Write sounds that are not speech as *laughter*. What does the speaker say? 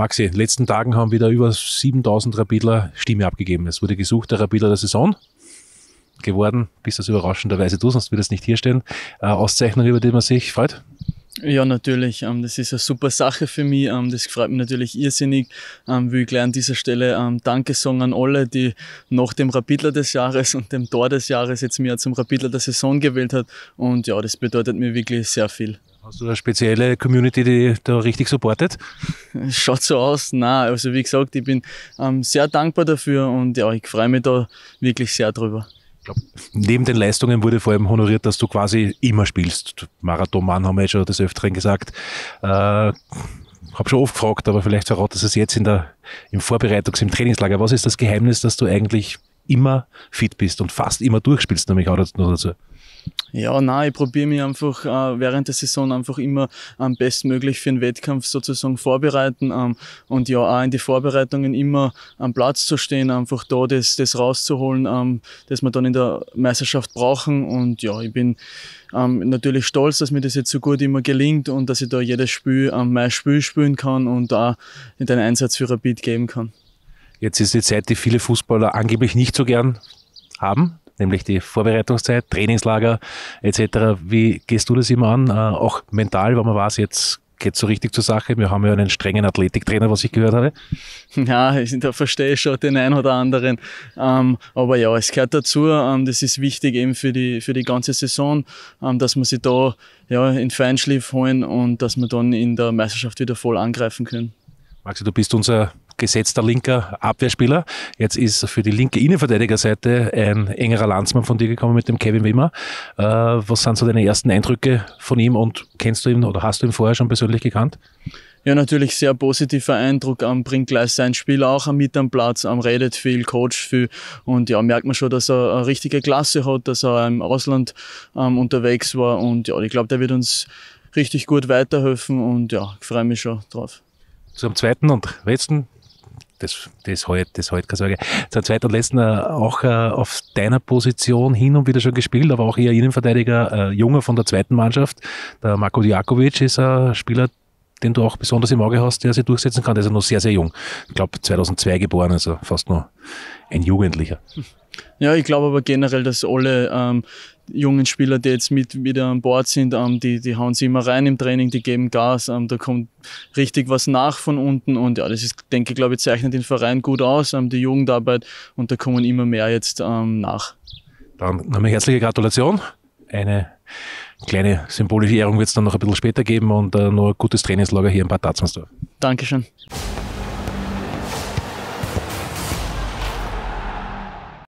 Maxi, in den letzten Tagen haben wieder über 7000 Rapidler Stimme abgegeben. Es wurde gesucht der Rapidler der Saison geworden. Bist das überraschenderweise du, sonst würde es nicht hier stehen. Äh, Auszeichnung, über die man sich freut? Ja, natürlich. Ähm, das ist eine super Sache für mich. Ähm, das freut mich natürlich irrsinnig. Ähm, ich will gleich an dieser Stelle Danke sagen an alle, die nach dem Rapidler des Jahres und dem Tor des Jahres jetzt mir zum Rapidler der Saison gewählt hat. Und ja, das bedeutet mir wirklich sehr viel. Hast du eine spezielle Community, die da richtig supportet? *laughs* Schaut so aus, na Also wie gesagt, ich bin ähm, sehr dankbar dafür und ja, ich freue mich da wirklich sehr drüber. Glaub, neben den Leistungen wurde vor allem honoriert, dass du quasi immer spielst. Marathon-Mann haben wir ja schon des Öfteren gesagt. Äh, habe schon oft gefragt, aber vielleicht verratest du es jetzt in der, im Vorbereitungs-, im Trainingslager. Was ist das Geheimnis, dass du eigentlich immer fit bist und fast immer durchspielst, nämlich auch dazu? Ja, nein, ich probiere mich einfach äh, während der Saison einfach immer am ähm, bestmöglich für den Wettkampf sozusagen vorbereiten ähm, und ja auch in die Vorbereitungen immer am Platz zu stehen, einfach da das, das rauszuholen, ähm, das wir dann in der Meisterschaft brauchen. Und ja, ich bin ähm, natürlich stolz, dass mir das jetzt so gut immer gelingt und dass ich da jedes Spiel ähm, mein Spiel spielen kann und da den Einsatz für Rapid geben kann. Jetzt ist die Zeit, die viele Fußballer angeblich nicht so gern haben nämlich die Vorbereitungszeit, Trainingslager etc. Wie gehst du das immer an? Äh, auch mental, wenn man weiß, jetzt geht es so richtig zur Sache. Wir haben ja einen strengen Athletiktrainer, was ich gehört habe. Ja, ich, da verstehe schon den einen oder anderen. Ähm, aber ja, es gehört dazu. Ähm, das ist wichtig eben für die, für die ganze Saison, ähm, dass man sich da ja, in Feinschliff holen und dass wir dann in der Meisterschaft wieder voll angreifen können. Maxi, du bist unser gesetzter linker Abwehrspieler. Jetzt ist für die linke Innenverteidigerseite ein engerer Landsmann von dir gekommen mit dem Kevin Wimmer. Äh, was sind so deine ersten Eindrücke von ihm und kennst du ihn oder hast du ihn vorher schon persönlich gekannt? Ja, natürlich sehr positiver Eindruck, ähm, bringt gleich sein Spiel auch am mit am Platz, ähm, redet viel, coacht viel und ja, merkt man schon, dass er eine richtige Klasse hat, dass er im Ausland ähm, unterwegs war und ja, ich glaube, der wird uns richtig gut weiterhelfen und ja, ich freue mich schon drauf. Zum zweiten und letzten das, das halt, das halt, keine Sorge. Zur Zeit und letzten auch äh, auf deiner Position hin und wieder schon gespielt, aber auch eher Innenverteidiger, äh, junger von der zweiten Mannschaft. Der Marko Djakovic ist ein Spieler, den du auch besonders im Auge hast, der sich durchsetzen kann. Der ist ja noch sehr, sehr jung. Ich glaube, 2002 geboren, also fast noch ein Jugendlicher. Ja, ich glaube aber generell, dass alle ähm, jungen Spieler, die jetzt mit wieder an Bord sind, ähm, die, die hauen sie immer rein im Training, die geben Gas, ähm, da kommt richtig was nach von unten und ja, das ist, denke ich, glaube ich, zeichnet den Verein gut aus, ähm, die Jugendarbeit und da kommen immer mehr jetzt ähm, nach. Dann nochmal herzliche Gratulation. Eine kleine symbolische Ehrung wird es dann noch ein bisschen später geben und äh, nur gutes Trainingslager hier in Bad Tatzmannsdorf. Dankeschön.